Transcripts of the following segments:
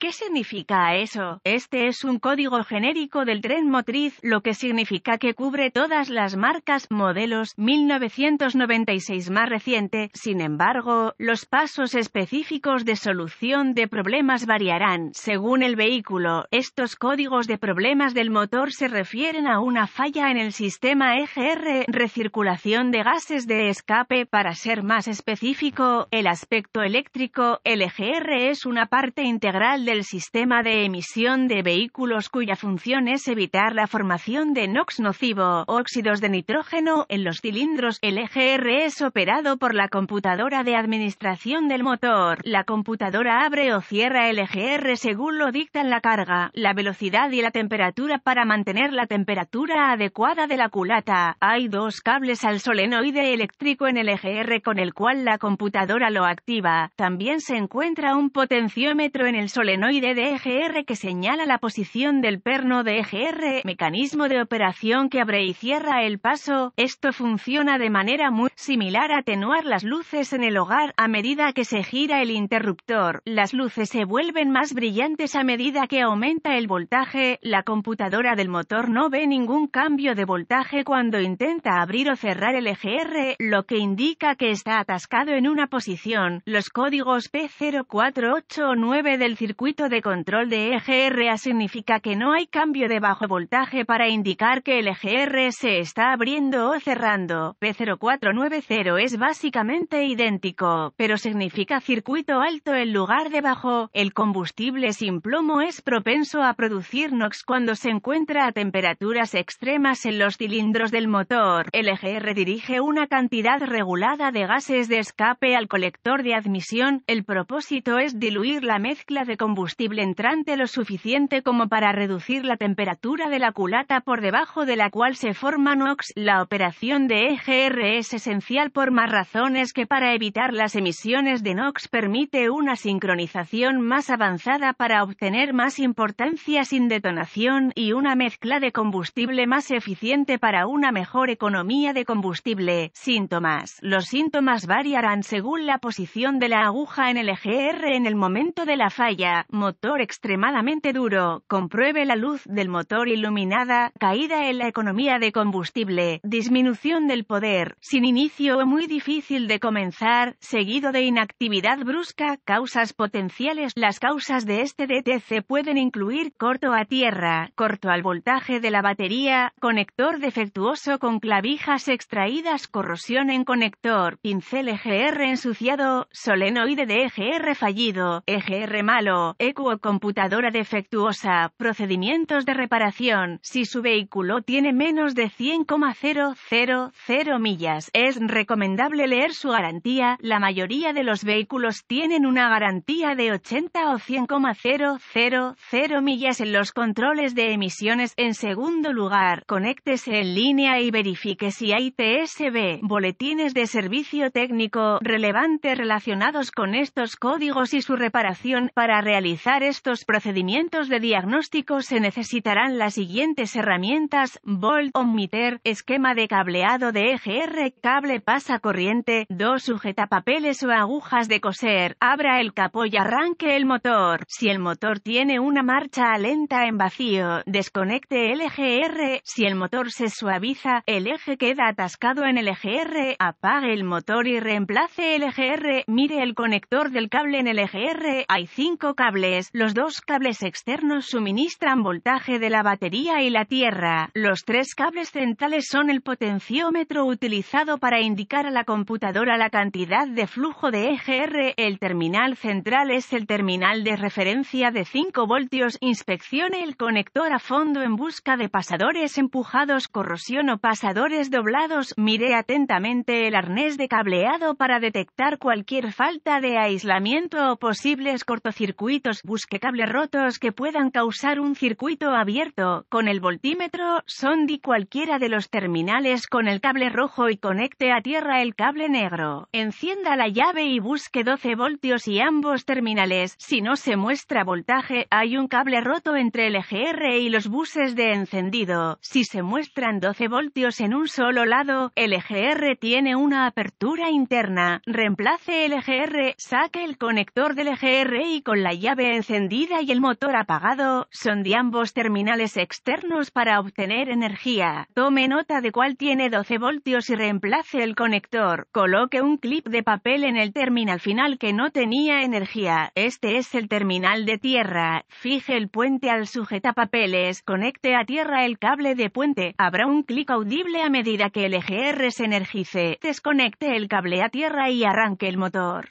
¿Qué significa eso? Este es un código genérico del tren motriz, lo que significa que cubre todas las marcas, modelos, 1996 más reciente. Sin embargo, los pasos específicos de solución de problemas variarán según el vehículo. Estos códigos de problemas del motor se refieren a una falla en el sistema EGR, recirculación de gases de escape. Para ser más específico, el aspecto eléctrico, el EGR es una parte integral de el sistema de emisión de vehículos cuya función es evitar la formación de NOx nocivo, óxidos de nitrógeno, en los cilindros. El EGR es operado por la computadora de administración del motor. La computadora abre o cierra el EGR según lo dictan la carga, la velocidad y la temperatura para mantener la temperatura adecuada de la culata. Hay dos cables al solenoide eléctrico en el EGR con el cual la computadora lo activa. También se encuentra un potenciómetro en el solenoide de EGR que señala la posición del perno de EGR, mecanismo de operación que abre y cierra el paso. Esto funciona de manera muy similar a atenuar las luces en el hogar. A medida que se gira el interruptor, las luces se vuelven más brillantes a medida que aumenta el voltaje. La computadora del motor no ve ningún cambio de voltaje cuando intenta abrir o cerrar el EGR, lo que indica que está atascado en una posición. Los códigos P0489 del circuito circuito de control de EGRA significa que no hay cambio de bajo voltaje para indicar que el EGR se está abriendo o cerrando. P0490 es básicamente idéntico, pero significa circuito alto en lugar de bajo. El combustible sin plomo es propenso a producir NOx cuando se encuentra a temperaturas extremas en los cilindros del motor. El EGR dirige una cantidad regulada de gases de escape al colector de admisión. El propósito es diluir la mezcla de combustible combustible entrante lo suficiente como para reducir la temperatura de la culata por debajo de la cual se forma NOx. La operación de EGR es esencial por más razones que para evitar las emisiones de NOx permite una sincronización más avanzada para obtener más importancia sin detonación y una mezcla de combustible más eficiente para una mejor economía de combustible. Síntomas. Los síntomas variarán según la posición de la aguja en el EGR en el momento de la falla, Motor extremadamente duro. Compruebe la luz del motor iluminada. Caída en la economía de combustible. Disminución del poder. Sin inicio muy difícil de comenzar. Seguido de inactividad brusca. Causas potenciales. Las causas de este DTC pueden incluir corto a tierra, corto al voltaje de la batería, conector defectuoso con clavijas extraídas, corrosión en conector, pincel EGR ensuciado, solenoide de EGR fallido, EGR malo, ecuocomputadora computadora defectuosa, procedimientos de reparación, si su vehículo tiene menos de 100,000 millas, es recomendable leer su garantía, la mayoría de los vehículos tienen una garantía de 80 o 100,000 millas en los controles de emisiones. En segundo lugar, conéctese en línea y verifique si hay TSB, boletines de servicio técnico relevantes relacionados con estos códigos y su reparación para realizar realizar estos procedimientos de diagnóstico se necesitarán las siguientes herramientas, volt omniter, esquema de cableado de EGR, cable pasa corriente, 2 sujeta papeles o agujas de coser, abra el capó y arranque el motor. Si el motor tiene una marcha lenta en vacío, desconecte el EGR. Si el motor se suaviza, el eje queda atascado en el EGR, apague el motor y reemplace el EGR, mire el conector del cable en el EGR, hay 5 cables los dos cables externos suministran voltaje de la batería y la tierra. Los tres cables centrales son el potenciómetro utilizado para indicar a la computadora la cantidad de flujo de EGR. El terminal central es el terminal de referencia de 5 voltios. Inspeccione el conector a fondo en busca de pasadores empujados, corrosión o pasadores doblados. Mire atentamente el arnés de cableado para detectar cualquier falta de aislamiento o posibles cortocircuitos Busque cables rotos que puedan causar un circuito abierto. Con el voltímetro, sondi cualquiera de los terminales con el cable rojo y conecte a tierra el cable negro. Encienda la llave y busque 12 voltios y ambos terminales. Si no se muestra voltaje, hay un cable roto entre el EGR y los buses de encendido. Si se muestran 12 voltios en un solo lado, el EGR tiene una apertura interna. Reemplace el EGR, saque el conector del EGR y con la llave llave encendida y el motor apagado son de ambos terminales externos para obtener energía. Tome nota de cuál tiene 12 voltios y reemplace el conector. Coloque un clip de papel en el terminal final que no tenía energía. Este es el terminal de tierra. Fije el puente al sujetapapeles. Conecte a tierra el cable de puente. Habrá un clic audible a medida que el EGR se energice. Desconecte el cable a tierra y arranque el motor.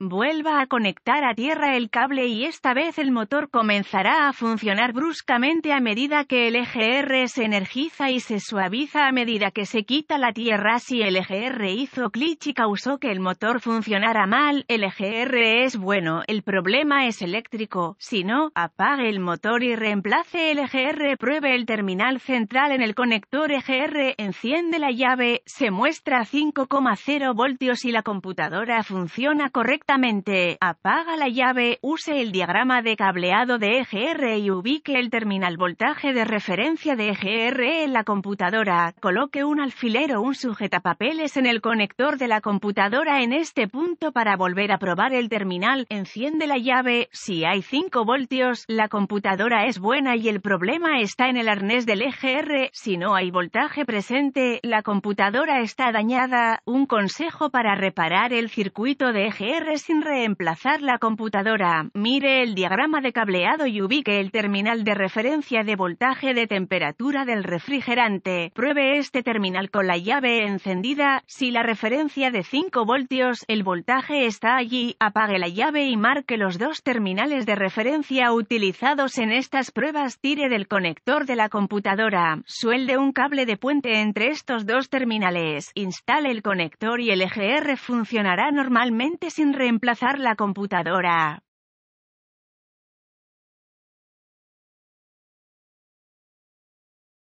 Vuelva a conectar a tierra el cable y esta vez el motor comenzará a funcionar bruscamente a medida que el EGR se energiza y se suaviza a medida que se quita la tierra. Si el EGR hizo clic y causó que el motor funcionara mal, el EGR es bueno, el problema es eléctrico. Si no, apague el motor y reemplace el EGR. Pruebe el terminal central en el conector EGR. enciende la llave, se muestra 5,0 voltios y la computadora funciona correctamente Exactamente. apaga la llave, use el diagrama de cableado de EGR y ubique el terminal voltaje de referencia de EGR en la computadora, coloque un alfiler o un sujetapapeles en el conector de la computadora en este punto para volver a probar el terminal, enciende la llave, si hay 5 voltios, la computadora es buena y el problema está en el arnés del EGR, si no hay voltaje presente, la computadora está dañada, un consejo para reparar el circuito de EGR sin reemplazar la computadora, mire el diagrama de cableado y ubique el terminal de referencia de voltaje de temperatura del refrigerante. Pruebe este terminal con la llave encendida, si la referencia de 5 voltios, el voltaje está allí, apague la llave y marque los dos terminales de referencia utilizados en estas pruebas, tire del conector de la computadora, suelde un cable de puente entre estos dos terminales, instale el conector y el EGR funcionará normalmente sin reemplazar Emplazar la computadora.